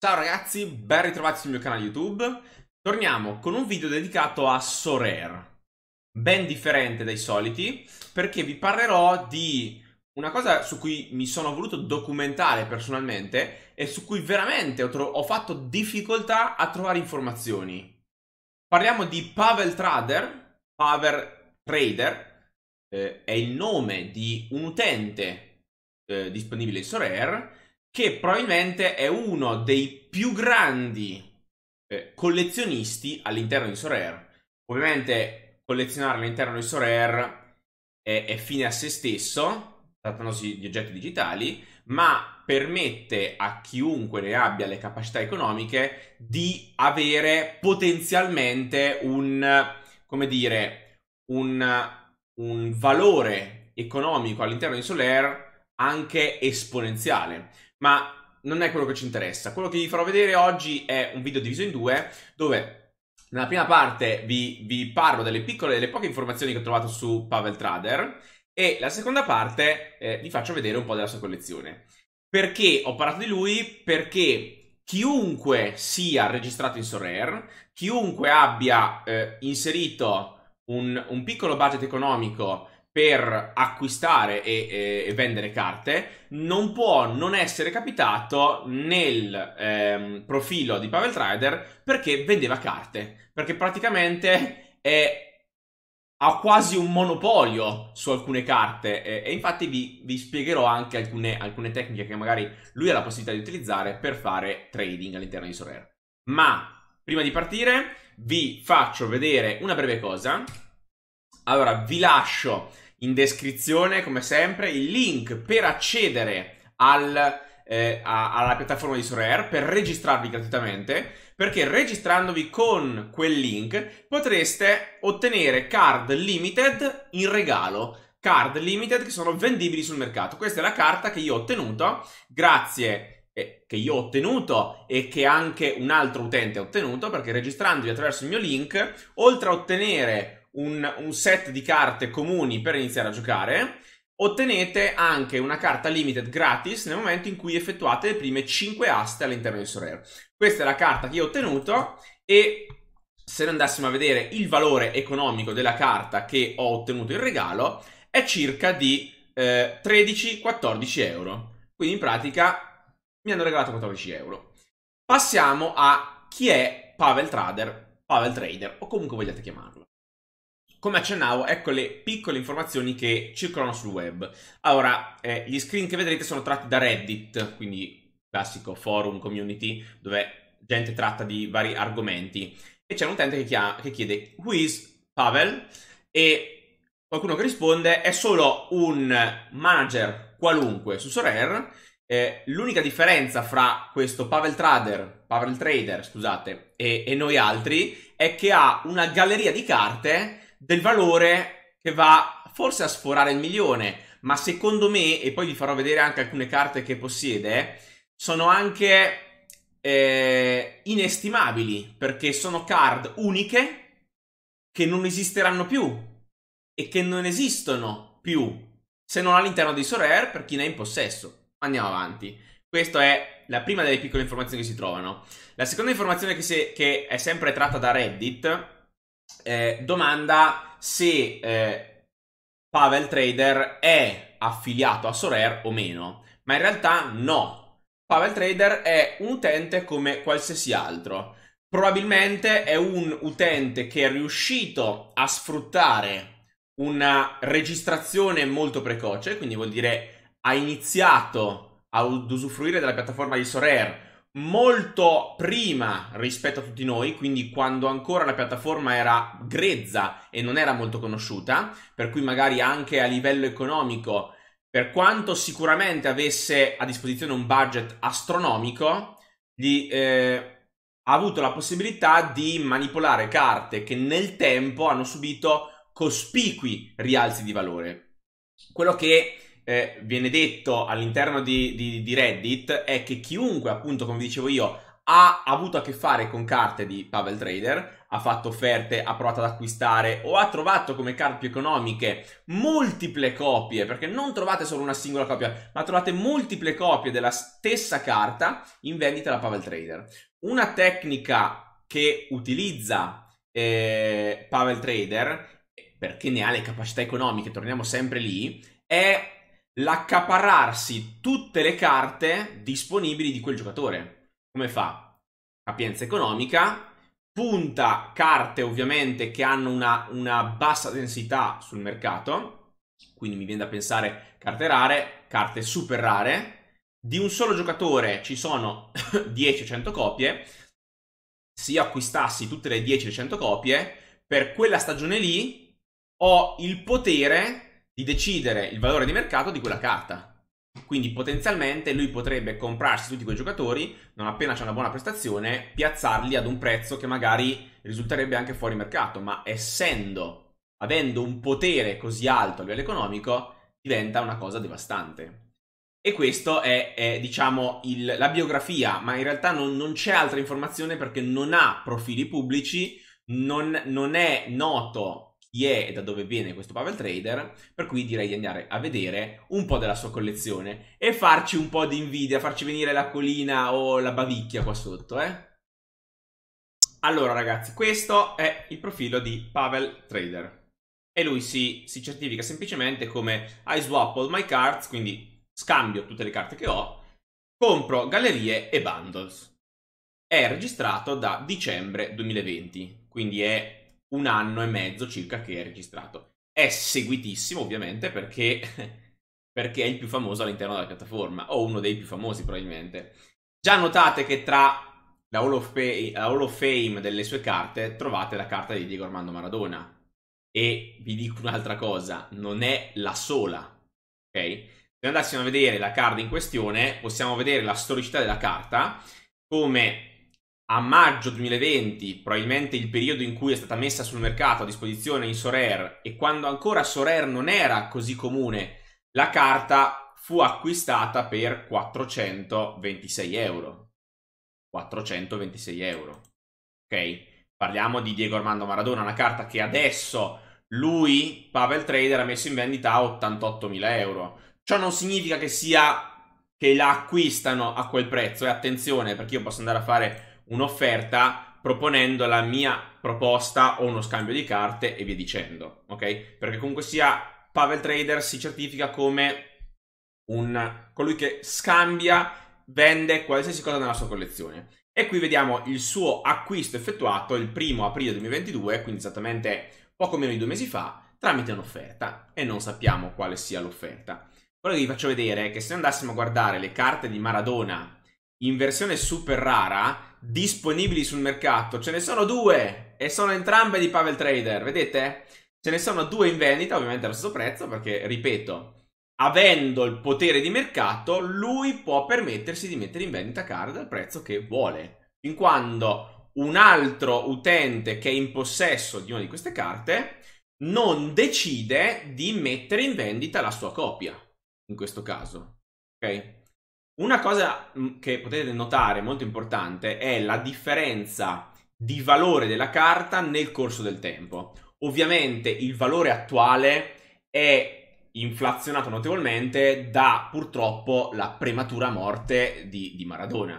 Ciao ragazzi, ben ritrovati sul mio canale YouTube. Torniamo con un video dedicato a Sorare, ben differente dai soliti, perché vi parlerò di una cosa su cui mi sono voluto documentare personalmente e su cui veramente ho, ho fatto difficoltà a trovare informazioni. Parliamo di Pavel Trader, Pavel Trader, eh, è il nome di un utente eh, disponibile in Sorare che probabilmente è uno dei più grandi eh, collezionisti all'interno di Sorare. Ovviamente collezionare all'interno di Sorare è, è fine a se stesso, trattandosi di oggetti digitali, ma permette a chiunque ne abbia le capacità economiche di avere potenzialmente un, come dire, un, un valore economico all'interno di Soler anche esponenziale ma non è quello che ci interessa. Quello che vi farò vedere oggi è un video diviso in due, dove nella prima parte vi, vi parlo delle piccole, delle poche informazioni che ho trovato su Pavel Trader e la seconda parte eh, vi faccio vedere un po' della sua collezione. Perché ho parlato di lui? Perché chiunque sia registrato in Sorare, chiunque abbia eh, inserito un, un piccolo budget economico per acquistare e, e, e, vendere carte non può non essere capitato nel ehm, profilo di Pavel Trader perché vendeva carte, perché praticamente è, ha quasi un monopolio su alcune carte e, e infatti vi, vi, spiegherò anche alcune, alcune, tecniche che magari lui ha la possibilità di utilizzare per fare trading all'interno di Sorare. Ma prima di partire vi faccio vedere una breve cosa. Allora, vi lascio in descrizione, come sempre, il link per accedere al, eh, a, alla piattaforma di Sorare per registrarvi gratuitamente, perché registrandovi con quel link potreste ottenere card limited in regalo. Card limited che sono vendibili sul mercato. Questa è la carta che io ho ottenuto grazie eh, che io ho ottenuto e che anche un altro utente ha ottenuto, perché registrandovi attraverso il mio link, oltre a ottenere un, un set di carte comuni per iniziare a giocare, ottenete anche una carta limited gratis nel momento in cui effettuate le prime 5 aste all'interno di Sorare. Questa è la carta che io ho ottenuto e se noi andassimo a vedere il valore economico della carta che ho ottenuto in regalo è circa di eh, 13-14 euro. Quindi in pratica mi hanno regalato 14 euro. Passiamo a chi è Pavel Trader, Pavel Trader o comunque vogliate chiamarlo come accennavo, ecco le piccole informazioni che circolano sul web. Allora, eh, gli screen che vedrete sono tratti da Reddit, quindi classico forum, community, dove gente tratta di vari argomenti. E c'è un utente che, chia- che chiede Who is Pavel? E qualcuno che risponde è solo un manager qualunque su Sorare. Eh, l'unica differenza fra questo Pavel Trader, Pavel Trader, scusate, e, e noi altri è che ha una galleria di carte del valore che va forse a sforare il milione, ma secondo me, e poi vi farò vedere anche alcune carte che possiede, sono anche eh, inestimabili, perché sono card uniche che non esisteranno più e che non esistono più se non all'interno dei Sorare per chi ne è in possesso. Andiamo avanti. Questa è la prima delle piccole informazioni che si trovano. La seconda informazione che, si, che è sempre tratta da Reddit eh, domanda se eh, Pavel Trader è affiliato a Sorer o meno, ma in realtà no. Pavel Trader è un utente come qualsiasi altro. Probabilmente è un utente che è riuscito a sfruttare una registrazione molto precoce, quindi vuol dire ha iniziato ad usufruire della piattaforma di Sorer molto prima rispetto a tutti noi, quindi quando ancora la piattaforma era grezza e non era molto conosciuta, per cui magari anche a livello economico, per quanto sicuramente avesse a disposizione un budget astronomico, gli, eh, ha avuto la possibilità di manipolare carte che nel tempo hanno subito cospicui rialzi di valore. Quello che eh, viene detto all'interno di, di, di Reddit è che chiunque, appunto, come dicevo io, ha avuto a che fare con carte di Pavel Trader, ha fatto offerte, ha provato ad acquistare o ha trovato come carte più economiche multiple copie, perché non trovate solo una singola copia, ma trovate multiple copie della stessa carta in vendita da Pavel Trader. Una tecnica che utilizza eh, Pavel Trader, perché ne ha le capacità economiche, torniamo sempre lì, è l'accaparrarsi tutte le carte disponibili di quel giocatore. Come fa? Capienza economica, punta carte ovviamente che hanno una, una bassa densità sul mercato, quindi mi viene da pensare carte rare, carte super rare, di un solo giocatore ci sono 10-100 copie, se io acquistassi tutte le 10-100 copie, per quella stagione lì ho il potere di decidere il valore di mercato di quella carta. Quindi potenzialmente lui potrebbe comprarsi tutti quei giocatori, non appena c'è una buona prestazione, piazzarli ad un prezzo che magari risulterebbe anche fuori mercato, ma essendo, avendo un potere così alto a livello economico, diventa una cosa devastante. E questo è, è diciamo, il, la biografia, ma in realtà non, non, c'è altra informazione perché non ha profili pubblici, non, non è noto chi è e da dove viene questo Pavel Trader, per cui direi di andare a vedere un po' della sua collezione e farci un po' di invidia, farci venire la colina o la bavicchia qua sotto, eh? Allora ragazzi, questo è il profilo di Pavel Trader e lui si, si certifica semplicemente come I swap all my cards, quindi scambio tutte le carte che ho, compro gallerie e bundles. È registrato da dicembre 2020, quindi è un anno e mezzo circa che è registrato. È seguitissimo ovviamente perché, perché è il più famoso all'interno della piattaforma, o uno dei più famosi probabilmente. Già notate che tra la Hall of, Fame, Hall of Fame delle sue carte trovate la carta di Diego Armando Maradona. E vi dico un'altra cosa, non è la sola, ok? Se andassimo a vedere la card in questione, possiamo vedere la storicità della carta, come a maggio 2020, probabilmente il periodo in cui è stata messa sul mercato a disposizione in Sorare e quando ancora Sorare non era così comune, la carta fu acquistata per 426 euro. 426 euro. Ok? Parliamo di Diego Armando Maradona, una carta che adesso lui, Pavel Trader, ha messo in vendita a 88.000 euro. Ciò non significa che sia che la acquistano a quel prezzo, e attenzione, perché io posso andare a fare un'offerta proponendo la mia proposta o uno scambio di carte e via dicendo, ok? Perché comunque sia Pavel Trader si certifica come un, colui che scambia, vende qualsiasi cosa nella sua collezione. E qui vediamo il suo acquisto effettuato il primo aprile 2022, quindi esattamente poco meno di due mesi fa, tramite un'offerta e non sappiamo quale sia l'offerta. Ora vi faccio vedere che se andassimo a guardare le carte di Maradona in versione super rara disponibili sul mercato. Ce ne sono due e sono entrambe di Pavel Trader, vedete? Ce ne sono due in vendita, ovviamente allo stesso prezzo, perché, ripeto, avendo il potere di mercato, lui può permettersi di mettere in vendita card al prezzo che vuole. Fin quando un altro utente che è in possesso di una di queste carte non decide di mettere in vendita la sua copia, in questo caso. Ok? Una cosa mm, che potete notare molto importante è la differenza di valore della carta nel corso del tempo. Ovviamente il valore attuale è inflazionato notevolmente da purtroppo la prematura morte di, di Maradona,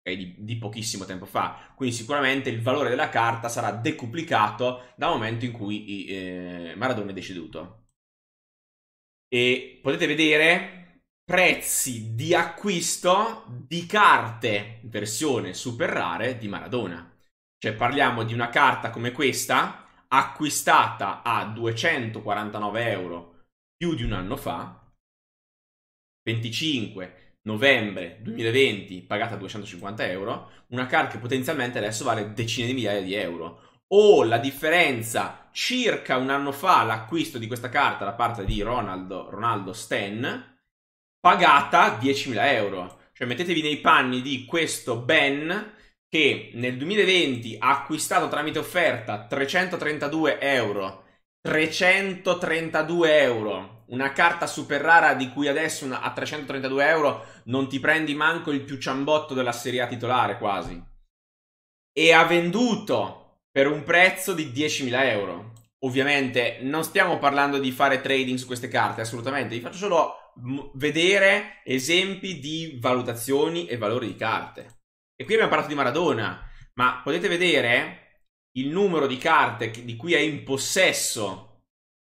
okay? di, di pochissimo tempo fa. Quindi sicuramente il valore della carta sarà decuplicato dal momento in cui eh, Maradona è deceduto. E potete vedere prezzi di acquisto di carte versione super rare di Maradona. Cioè parliamo di una carta come questa, acquistata a 249 euro più di un anno fa, 25 novembre 2020 pagata 250 euro, una carta che potenzialmente adesso vale decine di migliaia di euro. O la differenza circa un anno fa l'acquisto di questa carta da parte di Ronaldo, Ronaldo Sten, pagata 10.000 euro. Cioè mettetevi nei panni di questo Ben che nel 2020 ha acquistato tramite offerta 332 euro. 332 euro. Una carta super rara di cui adesso una, a 332 euro non ti prendi manco il più ciambotto della serie A titolare quasi. E ha venduto per un prezzo di 10.000 euro. Ovviamente non stiamo parlando di fare trading su queste carte, assolutamente. Vi faccio solo vedere esempi di valutazioni e valori di carte. E qui abbiamo parlato di Maradona, ma potete vedere il numero di carte di cui è in possesso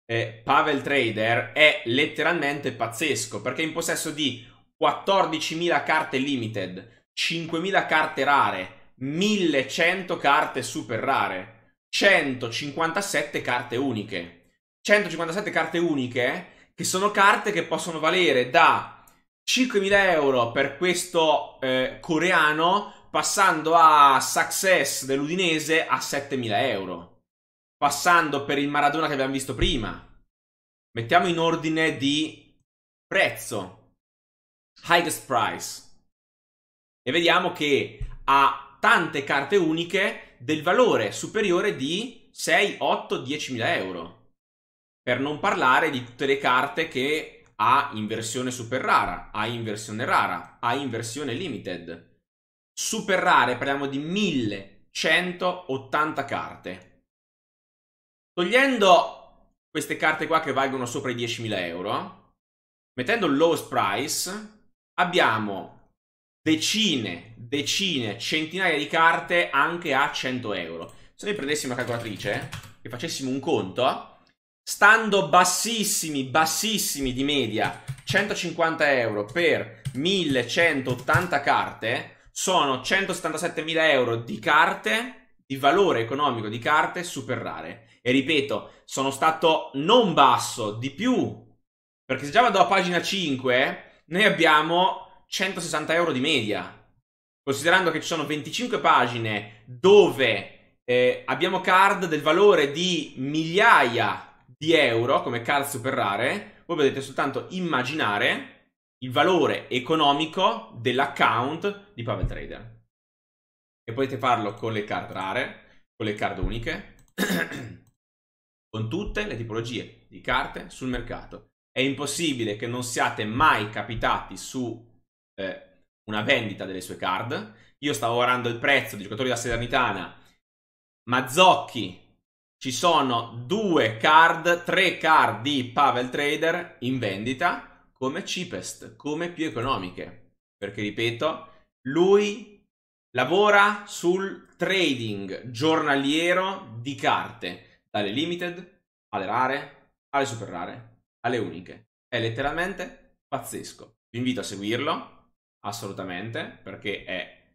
eh, Pavel Trader è letteralmente pazzesco, perché è in possesso di 14.000 carte limited, 5.000 carte rare, 1.100 carte super rare, 157 carte uniche. 157 carte uniche che sono carte che possono valere da 5.000 euro per questo eh, coreano, passando a Success dell'Udinese a 7.000 euro, passando per il Maradona che abbiamo visto prima. Mettiamo in ordine di prezzo, highest price. E vediamo che ha tante carte uniche del valore superiore di 6, 8, 10.000 euro. Per non parlare di tutte le carte che ha in versione super rara, ha in versione rara, ha in versione limited. Super rare, parliamo di 1180 carte. Togliendo queste carte qua che valgono sopra i 10.000 euro, mettendo il lowest price, abbiamo decine, decine, centinaia di carte anche a 100 euro. Se noi prendessimo una calcolatrice e facessimo un conto, stando bassissimi, bassissimi di media, 150 euro per 1180 carte, sono 177.000 euro di carte, di valore economico di carte super rare. E ripeto, sono stato non basso, di più, perché se già vado a pagina 5, noi abbiamo 160 euro di media. Considerando che ci sono 25 pagine dove eh, abbiamo card del valore di migliaia di euro come card super rare, voi potete soltanto immaginare il valore economico dell'account di Pavel Trader. E potete farlo con le card rare, con le card uniche, con tutte le tipologie di carte sul mercato. È impossibile che non siate mai capitati su eh, una vendita delle sue card. Io stavo guardando il prezzo di giocatori della Salernitana. Mazzocchi ci sono due card, tre card di Pavel Trader in vendita come cheapest, come più economiche. Perché ripeto, lui lavora sul trading giornaliero di carte, dalle limited alle rare, alle super rare, alle uniche. È letteralmente pazzesco. Vi invito a seguirlo, assolutamente, perché è,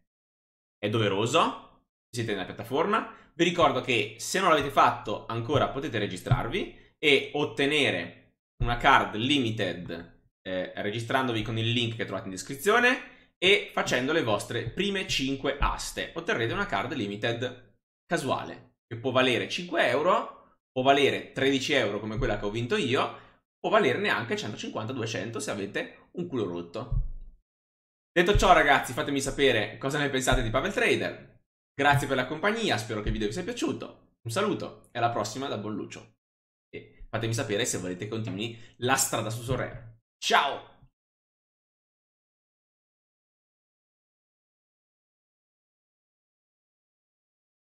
è doveroso siete nella piattaforma. Vi ricordo che se non l'avete fatto ancora potete registrarvi e ottenere una card limited eh, registrandovi con il link che trovate in descrizione e facendo le vostre prime 5 aste. Otterrete una card limited casuale che può valere 5 euro, può valere 13 euro come quella che ho vinto io, può valerne anche 150-200 se avete un culo rotto. Detto ciò ragazzi, fatemi sapere cosa ne pensate di Pavel Trader. Grazie per la compagnia, spero che il video vi sia piaciuto. Un saluto e alla prossima da Bolluccio. E fatemi sapere se volete continui la strada su Sorrea. Ciao!